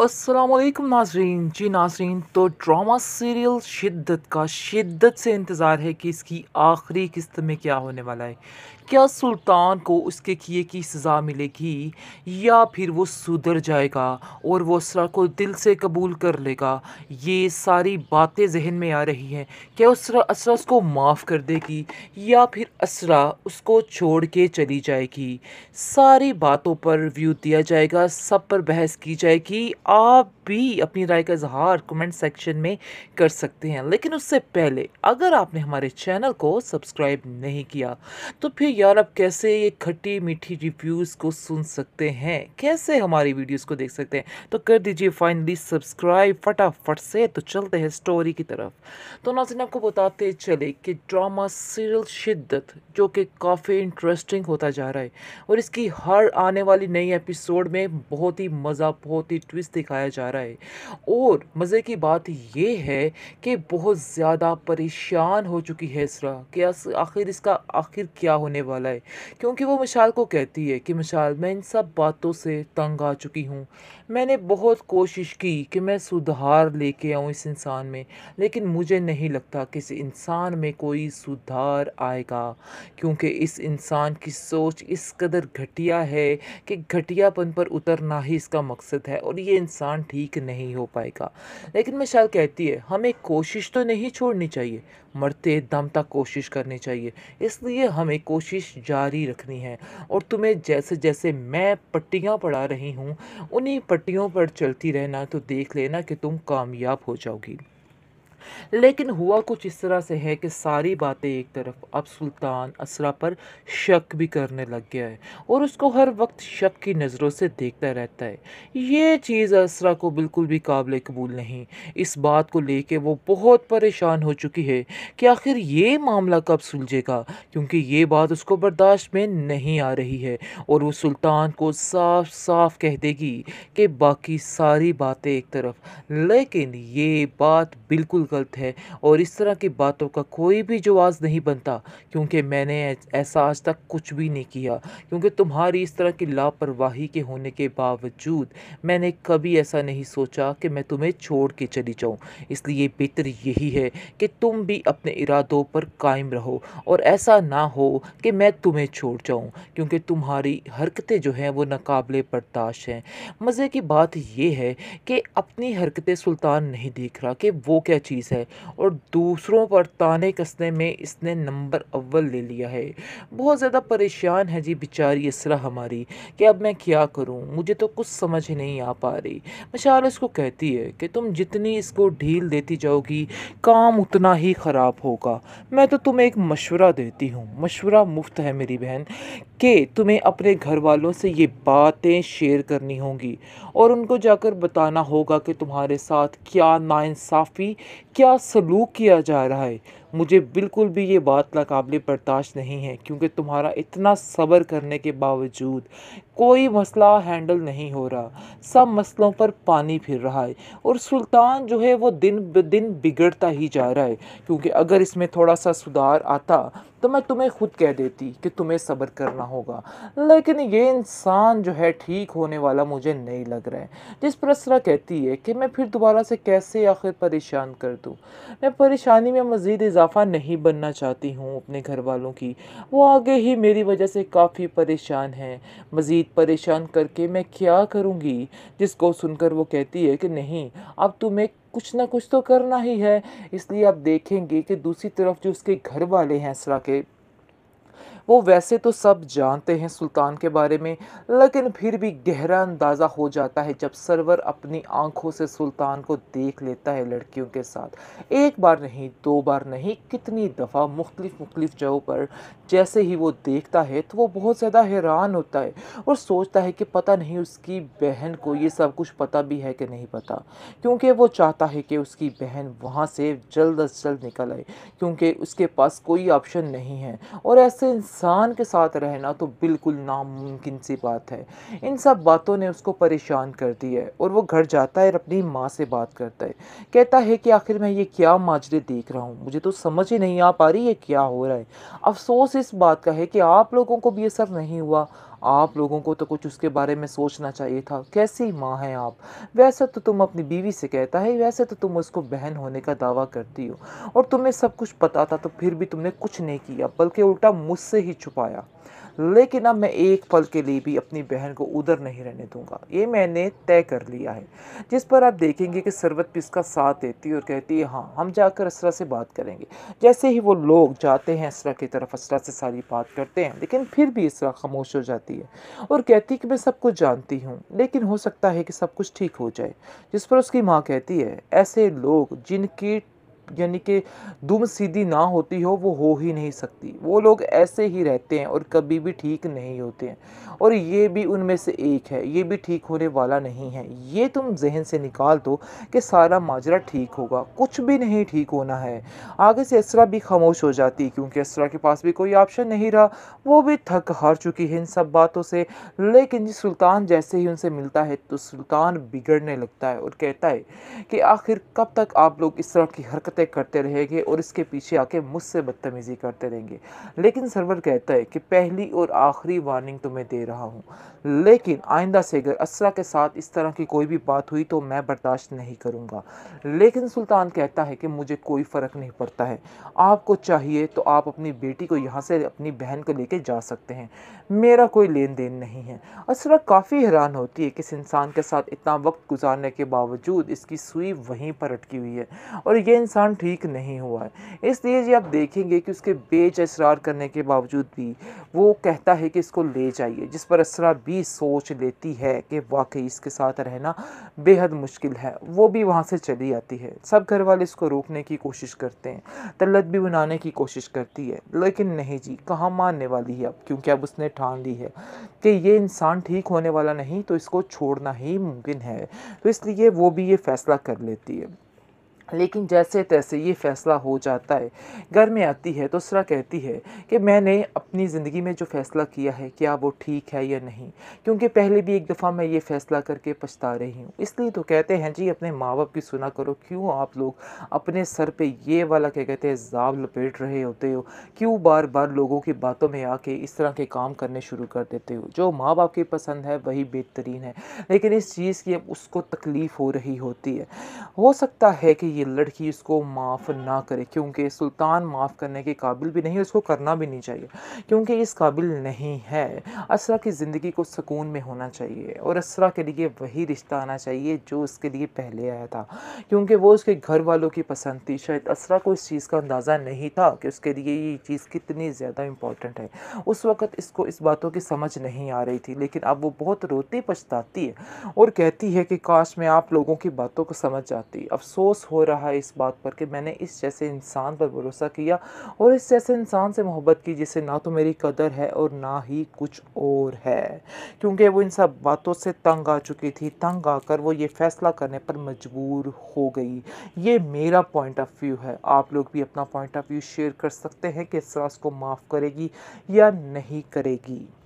असलम नाजरीन जी नाजरीन तो ड्रामा सीरियल शिद्दत का शिद्दत से इंतज़ार है कि इसकी आखिरी किस्त में क्या होने वाला है क्या सुल्तान को उसके किए की सज़ा मिलेगी या फिर वो सुधर जाएगा और वो असरा को दिल से कबूल कर लेगा ये सारी बातें जहन में आ रही हैं क्या उसरा असरा उसको माफ़ कर देगी या फिर असरा उसको छोड़ के चली जाएगी सारी बातों पर रिव्यू दिया जाएगा सब पर बहस की जाएगी आप भी अपनी राय का इजहार कमेंट सेक्शन में कर सकते हैं लेकिन उससे पहले अगर आपने हमारे चैनल को सब्सक्राइब नहीं किया तो फिर यार आप कैसे ये खट्टी मीठी रिव्यूज़ को सुन सकते हैं कैसे हमारी वीडियोज़ को देख सकते हैं तो कर दीजिए फाइनली सब्सक्राइब फटाफट से तो चलते हैं स्टोरी की तरफ तो नाजिन आपको बताते चले कि ड्रामा सीरियल शिद्दत जो कि काफ़ी इंटरेस्टिंग होता जा रहा है और इसकी हर आने वाली नई एपिसोड में बहुत ही मज़ा बहुत ही ट्विस्ट दिखाया जा रहा है रहा है और मज़े की बात यह है कि बहुत ज़्यादा परेशान हो चुकी है इसरा कि आखिर इसका आखिर क्या होने वाला है क्योंकि वो मिशाल को कहती है कि मिशाल मैं इन सब बातों से तंग आ चुकी हूँ मैंने बहुत कोशिश की कि मैं सुधार लेके आऊँ इस इंसान में लेकिन मुझे नहीं लगता कि इस इंसान में कोई सुधार आएगा क्योंकि इस इंसान की सोच इस कदर घटिया है कि घटियापन पर उतरना ही इसका मकसद है और ये इंसान ठीक ठीक नहीं हो पाएगा लेकिन मिसाल कहती है हमें कोशिश तो नहीं छोड़नी चाहिए मरते दम तक कोशिश करनी चाहिए इसलिए हमें कोशिश जारी रखनी है और तुम्हें जैसे जैसे मैं पट्टियाँ पढ़ा रही हूँ उन्हीं पट्टियों पर चलती रहना तो देख लेना कि तुम कामयाब हो जाओगी लेकिन हुआ कुछ इस तरह से है कि सारी बातें एक तरफ अब सुल्तान असरा पर शक भी करने लग गया है और उसको हर वक्त शक की नज़रों से देखता रहता है ये चीज़ असरा को बिल्कुल भी काबिल कबूल नहीं इस बात को लेके वो बहुत परेशान हो चुकी है कि आखिर ये मामला कब सुलझेगा क्योंकि ये बात उसको बर्दाश्त में नहीं आ रही है और वो सुल्तान को साफ साफ कह देगी कि बाकी सारी बातें एक तरफ लेकिन ये बात बिल्कुल गलत है और इस तरह की बातों का कोई भी जवाब नहीं बनता क्योंकि मैंने ऐसा आज तक कुछ भी नहीं किया क्योंकि तुम्हारी इस तरह की लापरवाही के होने के बावजूद मैंने कभी ऐसा नहीं सोचा कि मैं तुम्हें छोड़ के चली जाऊँ इसलिए बेहतर यही है कि तुम भी अपने इरादों पर कायम रहो और ऐसा ना हो कि मैं तुम्हें छोड़ जाऊँ क्योंकि तुम्हारी हरकतें जो हैं वो नाकबले बर्दाश्त हैं मज़े की बात यह है कि अपनी हरकतें सुल्तान नहीं देख रहा कि वो क्या चीज़ चीज़ है और दूसरों पर ताने कसने में इसने नंबर अव्वल ले लिया है बहुत ज़्यादा परेशान है जी बेचारी इसरा हमारी कि अब मैं क्या करूँ मुझे तो कुछ समझ नहीं आ पा रही मशाल इसको कहती है कि तुम जितनी इसको ढील देती जाओगी काम उतना ही ख़राब होगा मैं तो तुम्हें एक मशवरा देती हूँ मशवरा मुफ्त है मेरी बहन कि तुम्हें अपने घर वालों से ये बातें शेयर करनी होंगी और उनको जाकर बताना होगा कि तुम्हारे साथ क्या नाइंसाफ़ी क्या सलूक किया जा रहा है मुझे बिल्कुल भी ये बात नाकबिल बर्दाश्त नहीं है क्योंकि तुम्हारा इतना सब्र करने के बावजूद कोई मसला हैंडल नहीं हो रहा सब मसलों पर पानी फिर रहा है और सुल्तान जो है वो दिन ब दिन बिगड़ता ही जा रहा है क्योंकि अगर इसमें थोड़ा सा सुधार आता तो मैं तुम्हें खुद कह देती कि तुम्हें सब्र करना होगा लेकिन ये इंसान जो है ठीक होने वाला मुझे नहीं लग रहा है जिस प्रसरा कहती है कि मैं फिर दोबारा से कैसे आखिर परेशान कर दूँ मैं परेशानी में मज़ीद इजाफा नहीं बनना चाहती हूँ अपने घर वालों की वो आगे ही मेरी वजह से काफ़ी परेशान हैं मज़ीद मजीद परेशान करके मैं क्या करूँगी जिसको सुनकर वो कहती है कि नहीं अब तुम्हें कुछ ना कुछ तो करना ही है इसलिए आप देखेंगे कि दूसरी तरफ जो उसके घर वाले हैं इसरा के वो वैसे तो सब जानते हैं सुल्तान के बारे में लेकिन फिर भी गहरा अंदाज़ा हो जाता है जब सरवर अपनी आंखों से सुल्तान को देख लेता है लड़कियों के साथ एक बार नहीं दो बार नहीं कितनी दफ़ा मुख्तलिफ मुख्तलिफ जगहों पर जैसे ही वो देखता है तो वो बहुत ज़्यादा हैरान होता है और सोचता है कि पता नहीं उसकी बहन को ये सब कुछ पता भी है कि नहीं पता क्योंकि वो चाहता है कि उसकी बहन वहाँ से जल्द अज जल्द निकल आए क्योंकि उसके पास कोई ऑप्शन नहीं है और ऐसे इंसान के साथ रहना तो बिल्कुल नामुमकिन सी बात है इन सब बातों ने उसको परेशान कर दिया है और वो घर जाता है और अपनी माँ से बात करता है कहता है कि आखिर मैं ये क्या माजरे देख रहा हूँ मुझे तो समझ ही नहीं आ पा रही ये क्या हो रहा है अफसोस इस बात का है कि आप लोगों को भी ये सब नहीं हुआ आप लोगों को तो कुछ उसके बारे में सोचना चाहिए था कैसी माँ हैं आप वैसे तो तुम अपनी बीवी से कहता है वैसे तो तुम उसको बहन होने का दावा करती हो और तुम्हें सब कुछ पता था तो फिर भी तुमने कुछ नहीं किया बल्कि उल्टा मुझसे ही छुपाया लेकिन अब मैं एक पल के लिए भी अपनी बहन को उधर नहीं रहने दूंगा ये मैंने तय कर लिया है जिस पर आप देखेंगे कि सरवत भी इसका साथ देती है और कहती है हाँ हम जाकर असरा से बात करेंगे जैसे ही वो लोग जाते हैं असरा की तरफ असरा से सारी बात करते हैं लेकिन फिर भी इसरा खामोश हो जाती है और कहती है कि मैं सब कुछ जानती हूँ लेकिन हो सकता है कि सब कुछ ठीक हो जाए जिस पर उसकी माँ कहती है ऐसे लोग जिनकी यानी कि दुम सीधी ना होती हो वो हो ही नहीं सकती वो लोग ऐसे ही रहते हैं और कभी भी ठीक नहीं होते हैं और ये भी उनमें से एक है ये भी ठीक होने वाला नहीं है ये तुम जहन से निकाल दो कि सारा माजरा ठीक होगा कुछ भी नहीं ठीक होना है आगे से इसरा भी खामोश हो जाती क्योंकि इसरा के पास भी कोई ऑप्शन नहीं रहा वो भी थक हार चुकी है इन सब बातों से लेकिन सुल्तान जैसे ही उनसे मिलता है तो सुल्तान बिगड़ने लगता है और कहता है कि आखिर कब तक आप लोग इस तरह की हरकत हरकतें करते रहेंगे और इसके पीछे आके मुझसे बदतमीज़ी करते रहेंगे लेकिन सर्वर कहता है कि पहली और आखिरी वार्निंग तुम्हें तो दे रहा हूँ लेकिन आइंदा से अगर असरा के साथ इस तरह की कोई भी बात हुई तो मैं बर्दाश्त नहीं करूँगा लेकिन सुल्तान कहता है कि मुझे कोई फ़र्क नहीं पड़ता है आपको चाहिए तो आप अपनी बेटी को यहाँ से अपनी बहन को लेके जा सकते हैं मेरा कोई लेन देन नहीं है असरा काफ़ी हैरान होती है कि इस इंसान के साथ इतना वक्त गुजारने के बावजूद इसकी सुई वहीं पर अटकी हुई है और ये इंसान इंसान ठीक नहीं हुआ है इसलिए जी आप देखेंगे कि उसके बेच इसरार करने के बावजूद भी वो कहता है कि इसको ले जाइए जिस पर असरा भी सोच लेती है कि वाकई इसके साथ रहना बेहद मुश्किल है वो भी वहाँ से चली आती है सब घर वाले इसको रोकने की कोशिश करते हैं तलत भी बनाने की कोशिश करती है लेकिन नहीं जी कहाँ मानने वाली है अब क्योंकि अब उसने ठान ली है कि ये इंसान ठीक होने वाला नहीं तो इसको छोड़ना ही मुमकिन है तो इसलिए वो भी ये फैसला कर लेती है लेकिन जैसे तैसे ये फ़ैसला हो जाता है घर में आती है तो उसरा कहती है कि मैंने अपनी ज़िंदगी में जो फ़ैसला किया है क्या वो ठीक है या नहीं क्योंकि पहले भी एक दफ़ा मैं ये फ़ैसला करके पछता रही हूँ इसलिए तो कहते हैं जी अपने माँ बाप की सुना करो क्यों आप लोग अपने सर पे ये वाला क्या कहते हैं जाव लपेट रहे होते हो क्यों बार बार लोगों की बातों में आके इस तरह के काम करने शुरू कर देते हो जो माँ बाप की पसंद है वही बेहतरीन है लेकिन इस चीज़ की अब उसको तकलीफ़ हो रही होती है हो सकता है कि ये लड़की इसको माफ़ ना करे क्योंकि सुल्तान माफ़ करने के काबिल भी नहीं है उसको करना भी नहीं चाहिए क्योंकि इस काबिल नहीं है असरा की ज़िंदगी को सुकून में होना चाहिए और असरा के लिए वही रिश्ता आना चाहिए जो उसके लिए पहले आया था क्योंकि वो उसके घर वालों की पसंद थी शायद असरा को इस चीज़ का अंदाज़ा नहीं था कि उसके लिए ये चीज़ कितनी ज़्यादा इम्पॉर्टेंट है उस वक़्त इसको इस बातों की समझ नहीं आ रही थी लेकिन अब वो बहुत रोती पछताती है और कहती है कि काश मैं आप लोगों की बातों को समझ जाती अफसोस हो रहा है इस बात पर कि मैंने इस जैसे इंसान पर भरोसा किया और इस जैसे इंसान से मोहब्बत की जिसे ना तो मेरी कदर है और ना ही कुछ और है क्योंकि वो इन सब बातों से तंग आ चुकी थी तंग आकर वो ये फैसला करने पर मजबूर हो गई ये मेरा पॉइंट ऑफ व्यू है आप लोग भी अपना पॉइंट ऑफ व्यू शेयर कर सकते हैं कि इस को माफ़ करेगी या नहीं करेगी